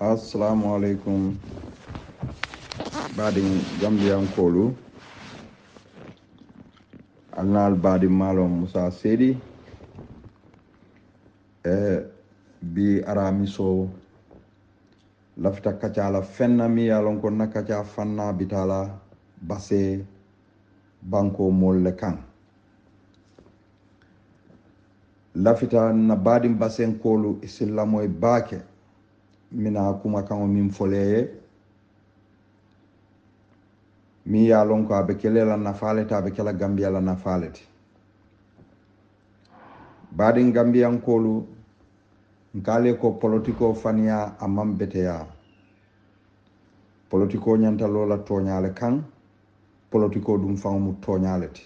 assalamu aleykum baɗin gambiyankolu alnal baɗin malom moussa seedi e bi aramiso lafita kacala fennami yalonko nakkaca fanna bitala base banko molle kan lafita na baɗin basen kolu e sillamo e baake mina bɛna kumakanw min fɔlɛ ye min y'a lɔn ko a be kele la nafaa le ti a ke la gambiya la le ale tɛ baden gambiyankolu nkale ko politiko faniyaa a maŋ beteya politiko ñanta lola toñale kan politiko ɗum faŋ mu toñale ti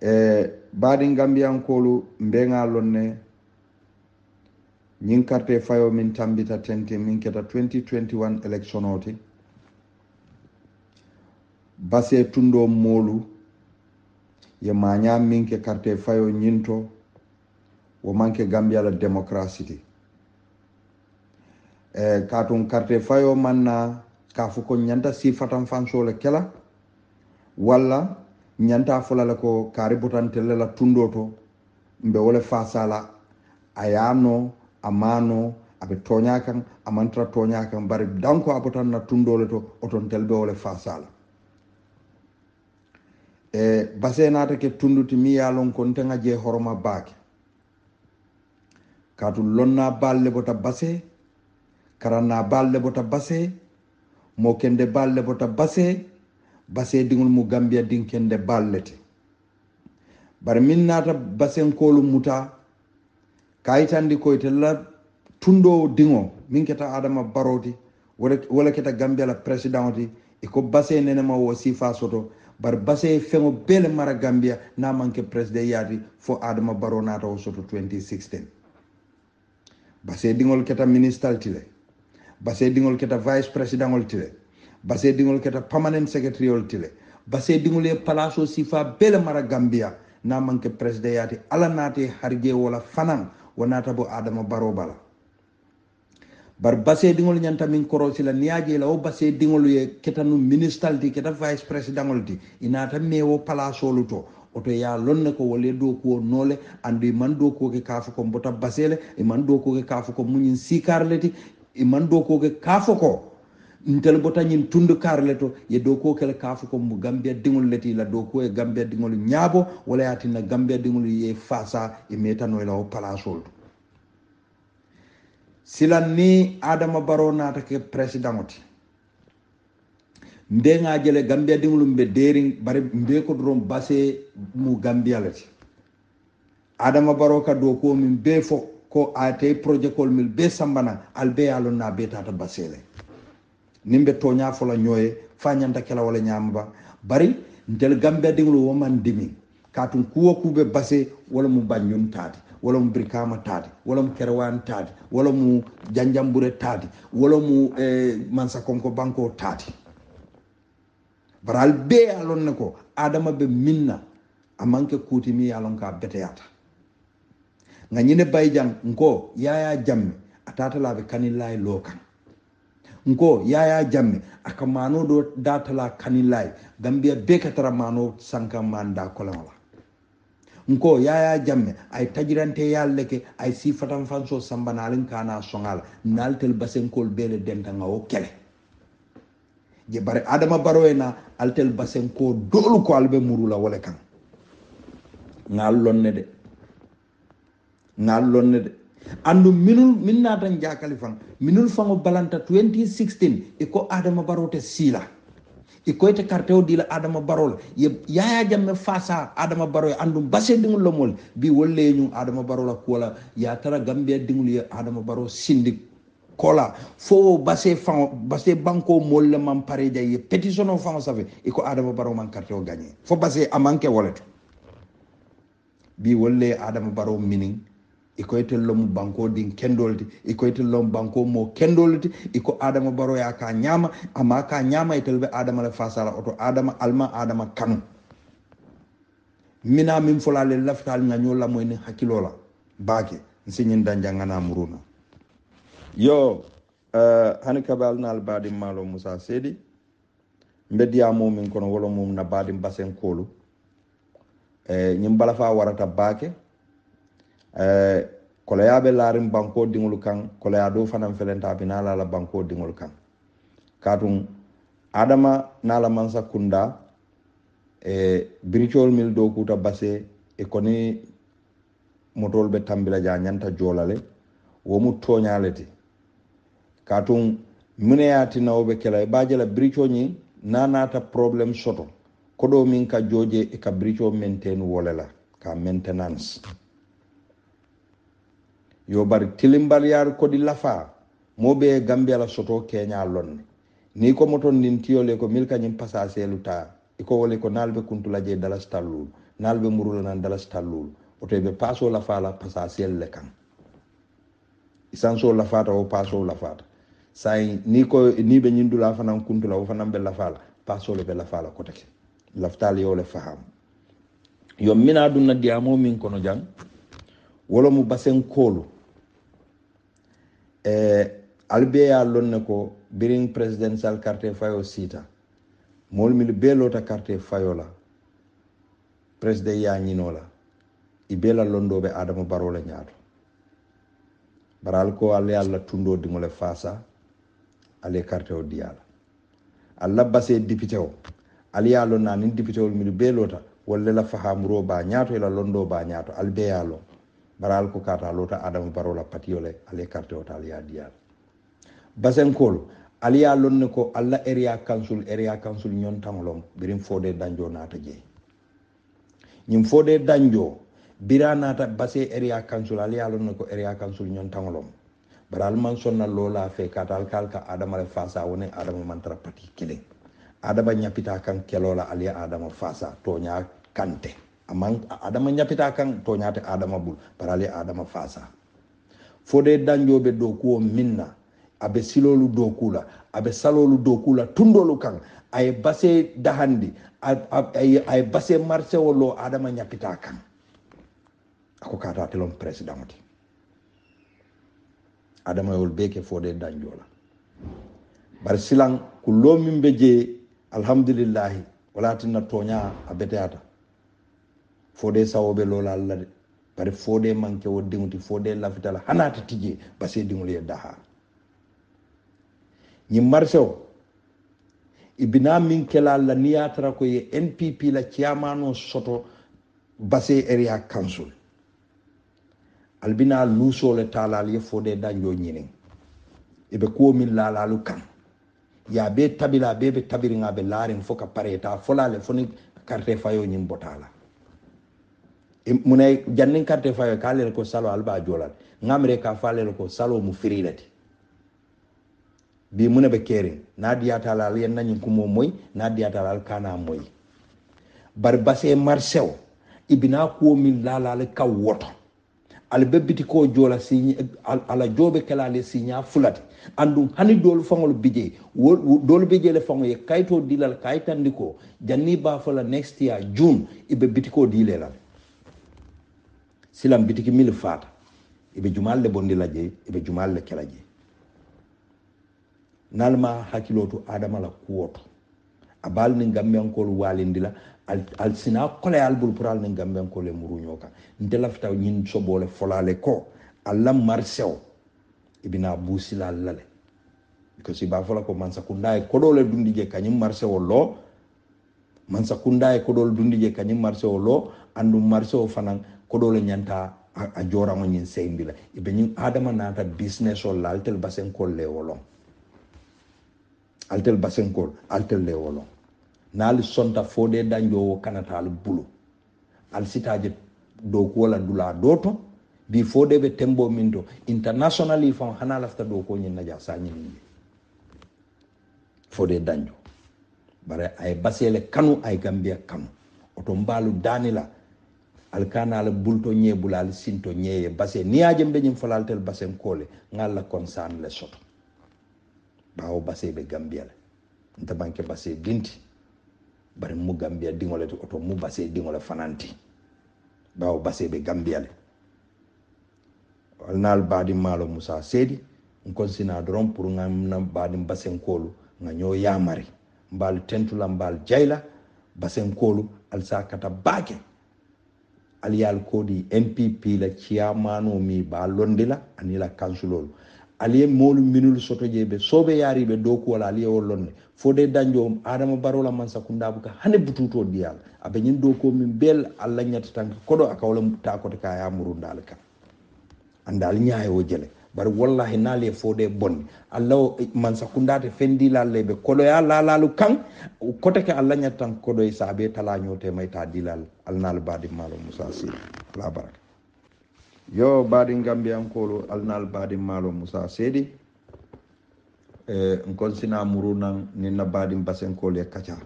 e ee, baɗin gambiyankolu mbeŋa lon ne ñiŋ karte fayo min tambita tenti min keta 2021 election oti ti base tundo moolu ye maña min ke karte fayo ñinto wo manke gambia la démocratie ti eh, katum karte fayo man na ka fu ko ñanta sifatan fanso le kela walla ñanta fola le ko kari botantelle la tundo to mbe wo le fasala a ye amma no aɓe toña kan amantata toña kan bare danko abo tan na tundole to oton telbewole fa sala e base natake tunduti mi yalon kon tena je horoma baake katu lonna balle bota base karanna balle bota base mo kende balle bota base base dingol mu gambiya din kende ballete bare min nata basen kolum muta kayit andi koyte tundo dingo min keta adama baroti wala keta gambia la président ti e ko base nenema wo sifa soto bar base feŋo bele mara gambia na manke président yaati fo adama baro nata wo soto 2016 base dingol keta ministal tile base dingol keta vice président tile base dingol keta permanent secretary tile base dingol ye palaso sifa bele mara gambia na manke président yaati ala naate harje wala fanan wona taabo adama barobala bar basse dingol ñanta min korosila niyajila o basse dingolu ye ketanu ministal ti keta vice président ol ti inata mewo palaceolu to oto ya lonne ko wole do kuwo noole andu iman do kuoke kaafo ko mbota basele iman do kuoke kaafo ko muñin sikarle ti iman do kuoke kaafo ko ntel bo tañin tundu karle to ye dow kokel kaafo ko mo gambia diŋol leti la dow ko e gambia diŋol ñaabo wala yatinna gambia diŋol ye faasa e metanoylao placeol to silan ni adama baro natake président oti mbeŋajele gambia diŋol mbe deeriŋ bare mbe ko doron base mu gambia leti adama baro ka dow komin be fo ko atey projet kol min be sambana albe yalon na be tata baseele nimbe toña fola ñoye fa ñanta kela wala ñamaba bari ndel gambe dinglu woman dimi katun kuwo kube base wala mu baññun tati wala mu brikama tati wala mu kerwan tati wala mu janjambure tati wala mu eh, mansa konko banko tati baral be alon nako adama be minna amanke kuti mi alon ka beteyata nga ñine bayjan ngo yaya jamme atata la be loo lokan nko yaya jamme aka mano do datala kanilai gambia be ka tara mano sanka manda kolawala nko yaya jamme ay tajirante yalle ke ay sifatan fanso sambanalen kana songal naltel basen kol bele denta nga o kele je bare adama baro na altel basen ko dolu ko albe murula wala kan ngal lonne de ngal lonne de andu minul minna naatan jakali fan minul fango balanta 2016 iko adama barote sila iko ite karteo dila adama barol ye yaya jamme fasa adama baro andu basse dingul lomol bi wolle ñu adama barola kola ya tara gambia dingul ye adama baro sindik kola fo basse fan basse banko molle man pare day petition fan save iko adama baro man karteo o fo basse amanke wolet bi wolle adama baro mining iko banko din kendolde iko lom banko mo kendolde iko adama baroya ka nyama ama ka nyama e telɓe adama la fasara oto adama alma adama kanu mina min le laftal folale lafital ñañolla moyni hakkilola baake siñinda jangana muruna yo uh, hani kabal nal badi malo moussa seedi mbeddiya mumin kono wolo mum na badi basen kolu e eh, ñim bala fa warata baake Eh, koloyaɓe laarin banko diŋol kaŋ koloya do fanaŋ felenta be naala la banko diŋol kaŋ katum adama naala mansa kunda e biricol mil dow kuta base e koni motol ɓe tambila ja ñanta joolale womu tooñale te katum mineyati nawoɓe kela e ɓajela birico ñi nanata probléme soto koɗo min ka jooje e ka birico maintain wolela ka maintenance yo bar yar ko di lafa mo be gambia la soto kenya lonne ni ko moton nin tiole ko mil kañum pasaselu ta iko wole ko nalbe kuntu laje dalas talul nalbe murul nan dalas tallulu oto ɓe paso lafala pasasel le kan isanso lafata o paso lafata say ni ko ni be nyindu la fanan kuntu la o fanan be la ɓe lafala pasole ɓe ko kotake laftal yole faham yo mina ɗum na diyamo min kono jang wolomu basen kolu e albeya lonne ko birin présidential quartier fayo siita molmil beelota quartier fayola président yañinola i beela londoɓe adama barola ñaato bara ala ko allah allah tundo dimole faasa ala quartier o diyala allahbase député o aliya lonnani député ol mil beelota wallela fahamuro ba ñaato ela londo ba ñaato albeya lon baral ko kata lota adam barola patiole ale carte ota dia diyal basenkol aliya lon ko allah area council area council tanglom birin fode danjo nata jee ñin fode danjo biranata base area council alia lon ko area council tanglom baral man sonna lola fe kata al kalka adam ale fasa woni man tra pati kilin adam ñapita kan kelola alia adam fasa toña kante aman adama ñapita kan toñate adama bul parale adama fasa fode danjoɓe dow kuwo minna abe silolu dow kula aɓe salolu dow kula tundolu kan aye base dahandi aye base marsewo lo adama ñappita kan ako kata telon président adama yol beke fode danjola bar silan ko lo min be je alhamdulillahi walatinna toña a fode sawoɓe lola allah de bare fode manke wo diŋuti fode lafitala hanata tije basi e diŋolu ye daha ñiŋ marché o ibina miŋ kela la niŋ ye tara ko ye npp la ciyamano soto base area council albina luusoo le taalaal ye fode danjo ñiniŋ i be kuwo miŋ laalaalu kaŋ ye a bee tabila a bee be tabiriŋa a be laariŋ fo ka pareeta a fo le fo niŋ karte fayo ñiŋ bota la E munay jannin karte fawe ka lel ko salo alba joolal gamre ka fa lel ko salo mo frilati bi muna ɓe kerin na diyatalal yen nañin kumo moy na diyatalal kana moy bar basé marcéo ibina komin lalale kaw woto ala bebbiti ko joola sign ala joɓe kelale signa fulati andum hani dool fogol bije dool bijele fogoye kayto dilal kaytandi ko janni bafola next year june iɓe biti ko dilelal silam bitiki mil fata ibe jumal jumalle bondila je ibe jumalle kela je nalma hakilotu adama la kuwoto a baal ni gambenkolu walindila al, al sina kole albul pour al ni gambenkole muruño kan nte lafita ñin sobole folale ko alla marsew ibina busila lale because i b'a fola ko mansa kunda e kodole dundi je kañum marsewo lo mansa kunda e kodole dundi je kañum marsewo lo andu marsewo fanan kodo le nyanta a jora mo nyin sembi la ibe nyin adama na ta business o laltel basen ko le wolo altel basen ko altel le wolo nal sonta fode danjo kanata al bulu al sitaje do ko kuwola dula doto bi fode be tembo mindo internationally fan hana lafta do ko nyin ñin naja sañininje fode danjo bare ay basele kanu ay gambia kanu oto mbalu danila alkanala bulto ñeebulal sinto ñeeye base niyaje mbeñim falaltel basem koole la konsan le soto ɓawo base be gambia le nta banke base dinti bari mu gambia diŋole to oto mu base diŋole fananti ɓawo base ɓe gambia le alnal baadi maalo musa seedi nkonsina doron pour gamna baadi basenkolu ga ño yamari mbaal tentula mbaal jayla basenkolu alsa kata baake aliyal kodi npp la ciyamano mi ba londe la ani la kansulolu ye moolu minulu soto je be soobe yaari ɓe dow ali ye wo londe fo de dañjo adama barola mansa kundabuka hande bututo diyal aɓe ñin dow ko min bel allah ñatta tan koɗo akawla ta kote ka yamurundal kan andal ñaayo jele bari wallahi naale fode bonde allah man sakundate fendilalle ɓe koɗoya lalalu kan kote ke allah ñat tan koɗoye saabe talañote ta dilal alnal baɗi maalo moussa si la baraka yo baɗi gambiyankolo alnal baɗi maalo moussa seedi e eh, kon sina muru nan ninna baɗi basenkole kaca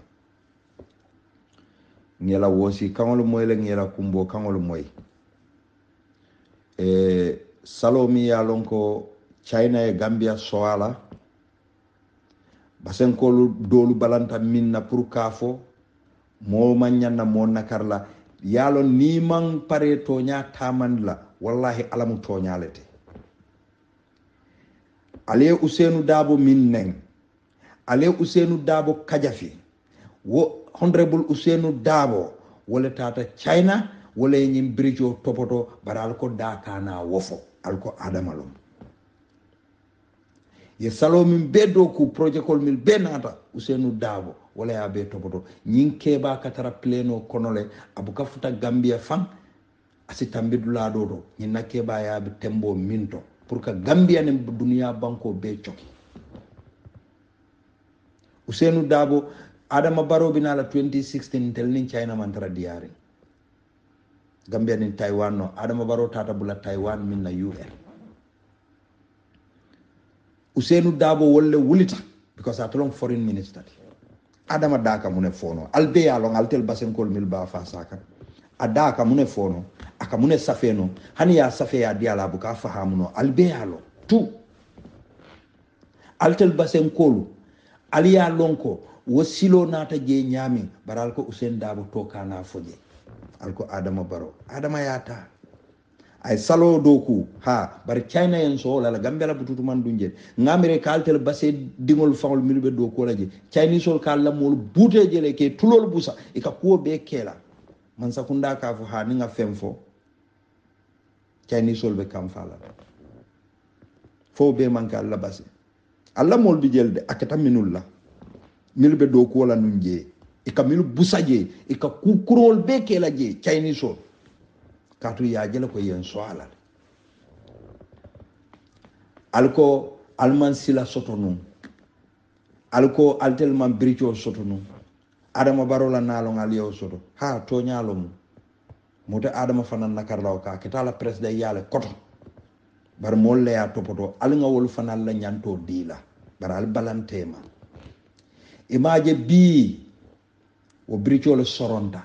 ñela woosi kaŋol moyle ñela kumbo kaŋol moy e eh, salomi ya lon ko china e gambia sowala basenkolu dolu balanta minna pour kafo mo mañanna mo nakarla yalon niman pare toña tamanla wallahi alamu toñalete ale ousenu dabo min neng ale ousenu dabo kadiafi wo honrable ousenu dabo wole tata china wole ñin bridge o topoto baral ko dakana wofo alko adama lom ye salomin be dow ku projet kol min be nata useinu daabo wala ya be topoto ñin keeɓa katara pleno konole abuka futa gambia fan asi tambidulaɗo to ñinna keeɓa yaɓe tembo min to pour que gambia ne duniya banko be coki useinu daabo adama baroɓinala 2016 tel ni thina mantara diyarin gambia nin taiwan no adama baro tata bula taiwan min na un usenu dabo wolle wulita because atolon foreign minister adama daka mune fono albe ya long altel basen kol mil ba fa saka adaka mune fono aka mune safeno hani ya safe ya diala buka fahamu no albe ya long tu altel basen kol aliya lonko wo silo nata je nyami baral ko usen dabo tokana foje alko adama baro adama yata ay salo doku ha bar china en so la gambela bututu man dunje ngamire kaltel basé dingol fawol milbe do ko laje china sol kal la mol bute jele ke tulol busa e ka ko be kela man sakunda ka fu ha ninga femfo Chinese sol be kam fala fo be man ka la basé alla mol bi jelde akata minulla milbe do ko la nunje ika minu busa je ika kukurol be kela je chinese o katu yajela ko yen so ala alko alman sila soto nun alko altelman birico soto nun adama barola naalon aliyewo soto ha toñalo mum mote adama fanan nakarlaw ka presse presda yaale koto bar mol leya topoto algawol fanal la ñanto dila bar al balantema imaje bii wo biricole soronta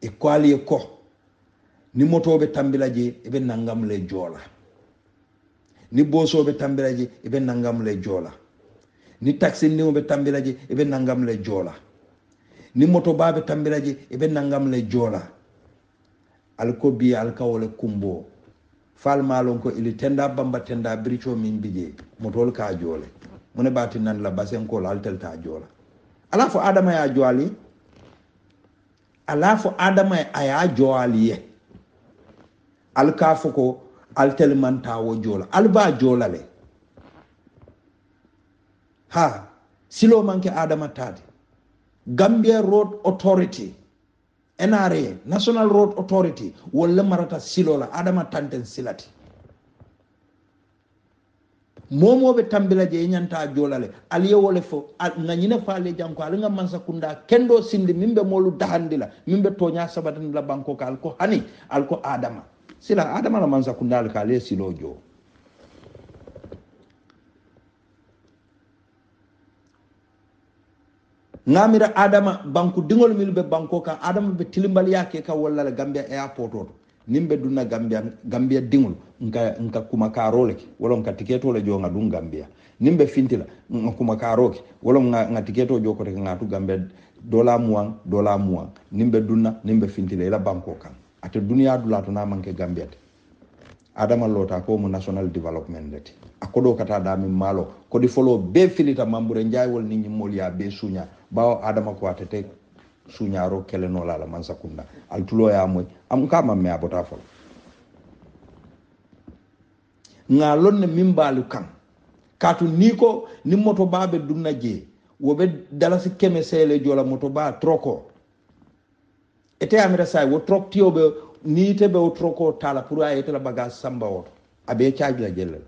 e koaliye ko ni motoɓe tambila je be nangam le joola ni bosoɓe tambila je be nangam le joola ni taxinniwoɓe tambila je be nangam le joola ni moto baɓe tambila je be nangam le joola alko biye alkawole kumbo falmalon ko ili tenda bamba tenda birico min bije motol ka joole mune ɓatinanla basenkola altelta joola ala fo adama ya joali alafu adama aya joaliye al ka ko al jola jola le ha silo manke adama tade gambia road authority nra national road authority wala marata silola adama tanten silati momo be tambila je nyanta jolale aliye wole fo nga nyine faale janko ala nga mansa kunda kendo sindi mimbe molu dahandila mimbe tonya sabatan la banko kal ko hani al ko adama sila adama la mansa kunda al kale jo ngamira adama banku dingol mil be banko ka adama be tilimbal yake ka walla la gambia airport oto nimbe be dunna gambia gambia dingul nka nka kuma karole wala nka tiketo le jonga ŋa gambia nimbe fintila nka kuma karoke wala ŋa ŋa tiketo joko te ngatu gambia dola muang dola muang nimbe duna nimbe fintila ila banko kan ate dunia du latuna manke gambia te adama lota ko mu national development le ti a kodoo ka malo daamin maaloo kodi foloo bee filita mambure njaayewol wol ñimmoolu ye a bee suuñaa bawo adama ko atete suñaaro keleno la la man sakunda al tulo ya moy am ka me abota fo nga lonne min balu kan katu ni ko ni moto babe dunna je wobe dalasi keme sele jola moto ba troko ete amira sai wo trok tiobe ni tebe wo troko tala pour ayete la bagage samba wo abe charge la jelle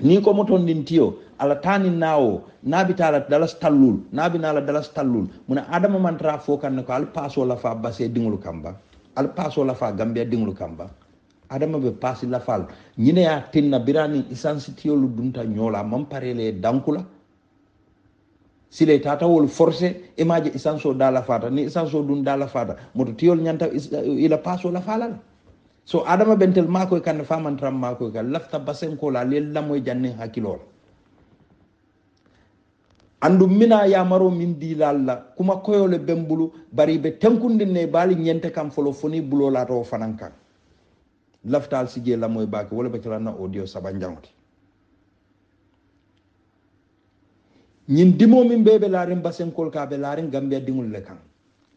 ni ko moton din tiyo ala tani nawo nabi tala dalas tallul nabi nala dalas tallul muna adama mantra fo kan ko al paso la fa basé dingulu kamba al paso la fa gambia dingulu kamba adama be pasi la fal ñine ya tinna birani isansi tiyolu dunta ñola mam parele dankula sile tata wol forcé imaje isanso dala fata ni isanso dun dala fata moto tiyol ñanta ila paso la falala so adama bentel makoye kane famantaram makoye ka lafta basen kola lel lamoye jannen e hakkilola andu mina yamaro min dilalla kuma koyole bembulu bari ɓe tenkudinne baali ñente kam folo foni bulolata o fanan kan laftal sigue lamoye bake wole ɓe calanna o diyo saba jangote ñin dimomin ɓe ɓe laarin basen kol ka ɓe laarin gambia dingulle kan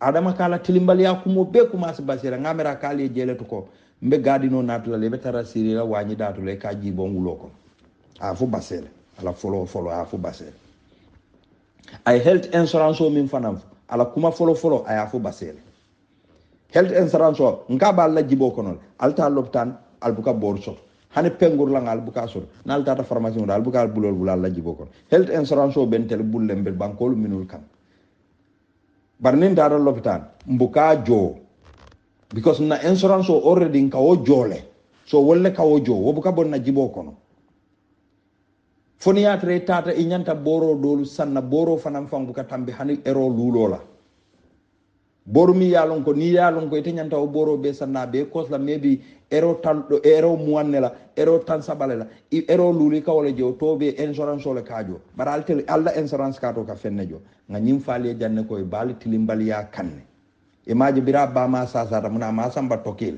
adama kala tilimbal ya kumo ɓe kumase basira gamira kaali e jeeletu ko mbe gadino natulale ɓe tara sirila wañi datule ka jibon wulo ko a fo basele ala folo folo a basele ay health insurance o min fanan ala kuma folo folo aya fo basele health insurance o nka ba jibo kono alta loptan albuka bor hani pengur la ngal buka soto naltata pharmacie o albuka bulol bula alla jibo kono health insurance o bentel bulle mbel bankolu minul kan bar nin data loptan mbuka joo because na insurance o already nka wo joole so wolle ka wo joo wobu ka bonna jibo kono foni yatere tata i ñanta booro doolu sanna booro fanan fangu ka tambi hani ero luulo la booru mi yaalon ko ni yaalon ko ite ñanta o booro be sanna be kosla maybe ero talɗo ero muwanne la ero tan saɓale la ero luuli kawole jo to be insurance ole kaajo bara altel allah insurance ka to ka fenne jo ga ñim faali e janne koye baali tilimbaliya kanne imaji biraba ma sasata muna ma samba tokile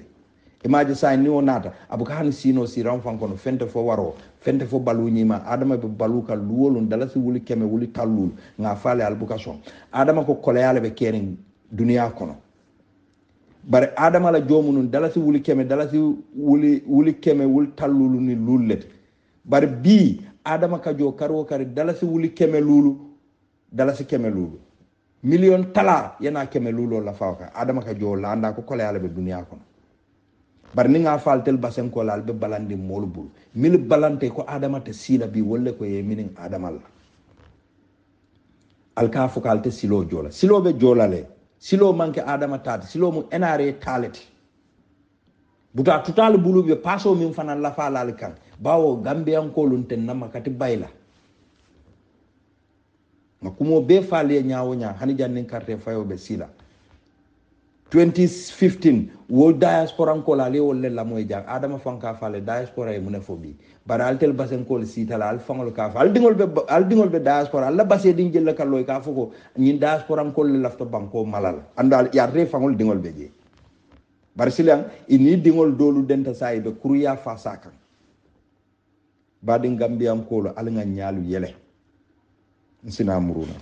imaji sa ni onata abu kan sino siran fan kono fente fo waro fente fo balu nyima adama be balu ka luwolun dala si wuli keme wuli tallul nga fale albukason adama ko koleyale be kering dunia kono bare adama la jomu nun dala si wuli keme dala si wuli wuli keme wuli talulu ni lulet bare bi adama ka jo karo kare dala si wuli keme lulu dala si keme lulu million talar yena keme lulo la fawka adama ka jola anda ko kola yala be duniya kono bar ni nga faltel basen ko lal be balandi molu bul mil balante ko adama te sila bi wolle ko ye minin adama la al fukal te silo jola silo be jola le silo manke adama tati silo mu enare taleti buta tutal bulu be paso min fana la falal kan bawo gambiyan ko lunten namaka bayla nga kumo be faale ñaawo nya hani jannin carte fayo be sila 2015 wo diaspora ko diasporankola le wolle moy e jang adama fanka fale diaspora e mune fo bi tel basen ko le sita la al fangol ka fa al dingol be al dingol be diaspora alla base din ka loy ka fo ko ñin diasporankolle lafta banko andal ya re fangol dingol be je bar silan ini dingol dolu denta say e be kruya fa sa ko lo al nga ñaalu yele ensinamuruna